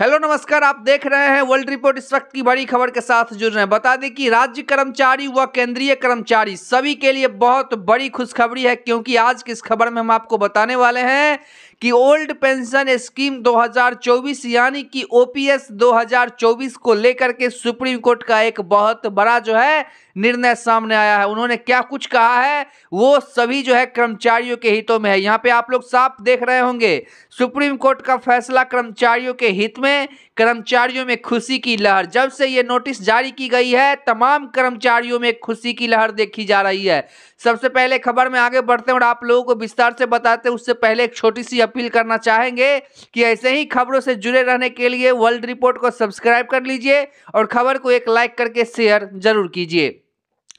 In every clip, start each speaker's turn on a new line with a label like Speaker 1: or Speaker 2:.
Speaker 1: hello नमस्कार आप देख रहे हैं वर्ल्ड रिपोर्ट इस वक्त की बड़ी खबर के साथ जुड़ रहे हैं बता दें कि राज्य कर्मचारी व केंद्रीय कर्मचारी सभी के लिए बहुत बड़ी खुशखबरी है क्योंकि आज की इस खबर में हम आपको बताने वाले हैं कि ओल्ड पेंशन स्कीम 2024 यानी कि ओपीएस 2024 को लेकर के सुप्रीम कोर्ट का एक बहुत बड़ा जो है निर्णय सामने आया है उन्होंने क्या कुछ कहा है वो सभी जो है कर्मचारियों के हितों में है यहाँ पे आप लोग साफ देख रहे होंगे सुप्रीम कोर्ट का फैसला कर्मचारियों के हित में कर्मचारियों में खुशी की लहर जब से ये नोटिस जारी की गई है तमाम कर्मचारियों में खुशी की लहर देखी जा रही है सबसे पहले खबर में आगे बढ़ते हैं और आप लोगों को विस्तार से बताते हैं उससे पहले एक छोटी सी अपील करना चाहेंगे कि ऐसे ही खबरों से जुड़े रहने के लिए वर्ल्ड रिपोर्ट को सब्सक्राइब कर लीजिए और खबर को एक लाइक करके शेयर जरूर कीजिए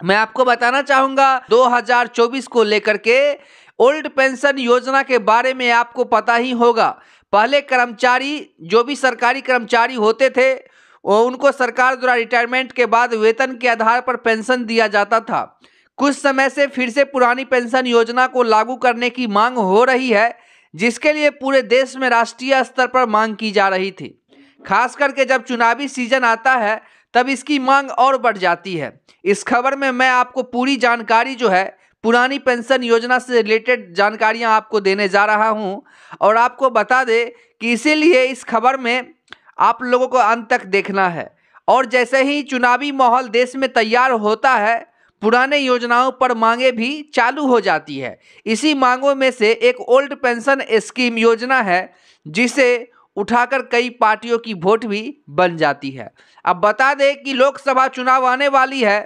Speaker 1: मैं आपको बताना चाहूँगा 2024 को लेकर के ओल्ड पेंशन योजना के बारे में आपको पता ही होगा पहले कर्मचारी जो भी सरकारी कर्मचारी होते थे उनको सरकार द्वारा रिटायरमेंट के बाद वेतन के आधार पर पेंशन दिया जाता था कुछ समय से फिर से पुरानी पेंशन योजना को लागू करने की मांग हो रही है जिसके लिए पूरे देश में राष्ट्रीय स्तर पर मांग की जा रही थी खास करके जब चुनावी सीजन आता है तब इसकी मांग और बढ़ जाती है इस खबर में मैं आपको पूरी जानकारी जो है पुरानी पेंशन योजना से रिलेटेड जानकारियां आपको देने जा रहा हूं और आपको बता दें कि इसीलिए इस खबर में आप लोगों को अंत तक देखना है और जैसे ही चुनावी माहौल देश में तैयार होता है पुराने योजनाओं पर मांगे भी चालू हो जाती है इसी मांगों में से एक ओल्ड पेंशन स्कीम योजना है जिसे उठाकर कई पार्टियों की वोट भी बन जाती है अब बता दें कि लोकसभा चुनाव आने वाली है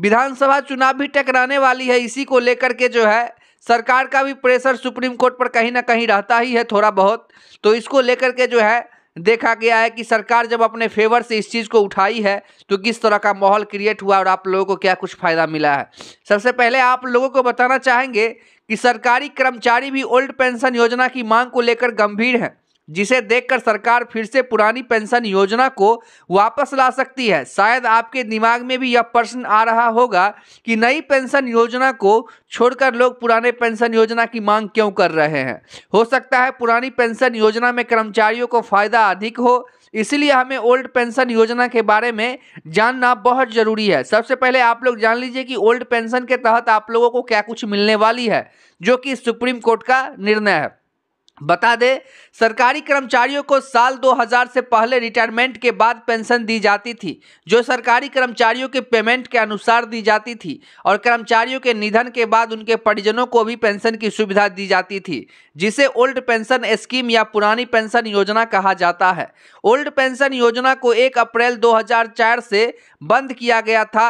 Speaker 1: विधानसभा चुनाव भी टकराने वाली है इसी को लेकर के जो है सरकार का भी प्रेशर सुप्रीम कोर्ट पर कहीं ना कहीं रहता ही है थोड़ा बहुत तो इसको लेकर के जो है देखा गया है कि सरकार जब अपने फेवर से इस चीज़ को उठाई है तो किस तरह का माहौल क्रिएट हुआ और आप लोगों को क्या कुछ फ़ायदा मिला है सबसे पहले आप लोगों को बताना चाहेंगे कि सरकारी कर्मचारी भी ओल्ड पेंशन योजना की मांग को लेकर गंभीर हैं जिसे देखकर सरकार फिर से पुरानी पेंशन योजना को वापस ला सकती है शायद आपके दिमाग में भी यह प्रश्न आ रहा होगा कि नई पेंशन योजना को छोड़कर लोग पुराने पेंशन योजना की मांग क्यों कर रहे हैं हो सकता है पुरानी पेंशन योजना में कर्मचारियों को फायदा अधिक हो इसलिए हमें ओल्ड पेंशन योजना के बारे में जानना बहुत ज़रूरी है सबसे पहले आप लोग जान लीजिए कि ओल्ड पेंशन के तहत आप लोगों को क्या कुछ मिलने वाली है जो कि सुप्रीम कोर्ट का निर्णय है बता दें सरकारी कर्मचारियों को साल 2000 से पहले रिटायरमेंट के बाद पेंशन दी जाती थी जो सरकारी कर्मचारियों के पेमेंट के अनुसार दी जाती थी और कर्मचारियों के निधन के बाद उनके परिजनों को भी पेंशन की सुविधा दी जाती थी जिसे ओल्ड पेंशन स्कीम या पुरानी पेंशन योजना कहा जाता है ओल्ड पेंशन योजना को एक अप्रैल दो से बंद किया गया था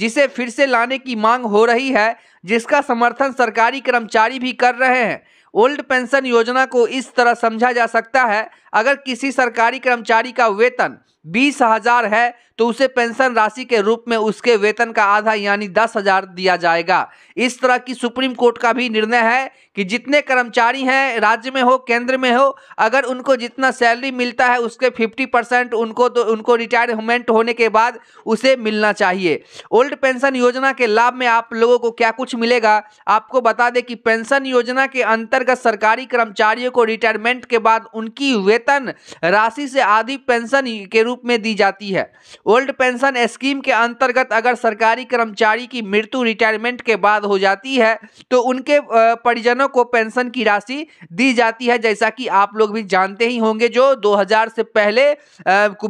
Speaker 1: जिसे फिर से लाने की मांग हो रही है जिसका समर्थन सरकारी कर्मचारी भी कर रहे हैं ओल्ड पेंशन योजना को इस तरह समझा जा सकता है अगर किसी सरकारी कर्मचारी का वेतन बीस हजार है तो उसे पेंशन राशि के रूप में उसके वेतन का आधा यानी दस हजार दिया जाएगा इस तरह की सुप्रीम कोर्ट का भी निर्णय है कि जितने कर्मचारी हैं राज्य में हो केंद्र में हो अगर उनको जितना सैलरी मिलता है उसके फिफ्टी परसेंट उनको तो उनको रिटायरमेंट होने के बाद उसे मिलना चाहिए ओल्ड पेंशन योजना के लाभ में आप लोगों को क्या कुछ मिलेगा आपको बता दें कि पेंशन योजना के अंतर्गत सरकारी कर्मचारियों को रिटायरमेंट के बाद उनकी वेतन राशि से आधी पेंशन के रूप रूप में दी जाती है ओल्ड पेंशन स्कीम के अंतर्गत अगर सरकारी कर्मचारी की मृत्यु रिटायरमेंट के बाद हो जाती है तो उनके परिजनों को पेंशन की राशि दी जाती है जैसा कि आप लोग भी जानते ही होंगे जो 2000 से पहले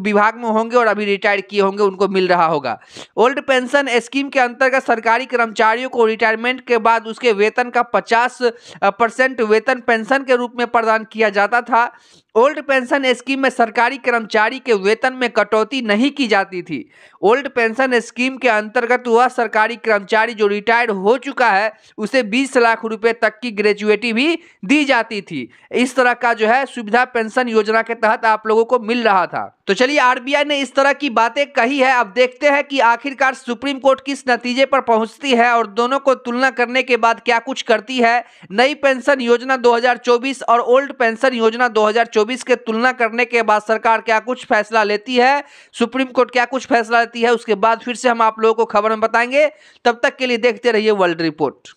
Speaker 1: विभाग में होंगे और अभी रिटायर किए होंगे उनको मिल रहा होगा ओल्ड पेंशन स्कीम के अंतर्गत सरकारी कर्मचारियों को रिटायरमेंट के बाद उसके वेतन का पचास परसेंट वेतन पेंशन के रूप में प्रदान किया जाता था ओल्ड पेंशन स्कीम में सरकारी कर्मचारी के वेतन में कटौती नहीं की जाती थी ओल्ड पेंशन स्कीम के अंतर्गत वह सरकारी कर्मचारी जो रिटायर्ड हो चुका है उसे 20 लाख रुपए तक की ग्रेजुएटी भी दी जाती थी इस तरह का जो है सुविधा पेंशन योजना के तहत आप लोगों को मिल रहा था तो चलिए आरबीआई ने इस तरह की बातें कही है अब देखते हैं कि आखिरकार सुप्रीम कोर्ट किस नतीजे पर पहुंचती है और दोनों को तुलना करने के बाद क्या कुछ करती है नई पेंशन योजना 2024 और ओल्ड पेंशन योजना 2024 के तुलना करने के बाद सरकार क्या कुछ फैसला लेती है सुप्रीम कोर्ट क्या कुछ फैसला लेती है उसके बाद फिर से हम आप लोगों को खबर में बताएंगे तब तक के लिए देखते रहिए वर्ल्ड रिपोर्ट